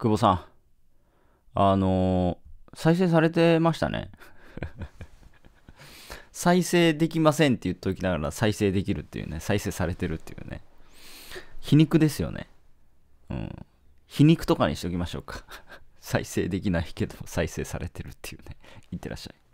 久保さん、あのー、再生されてましたね。再生できませんって言っときながら再生できるっていうね、再生されてるっていうね。皮肉ですよね。うん。皮肉とかにしときましょうか。再生できないけど再生されてるっていうね。いってらっしゃい。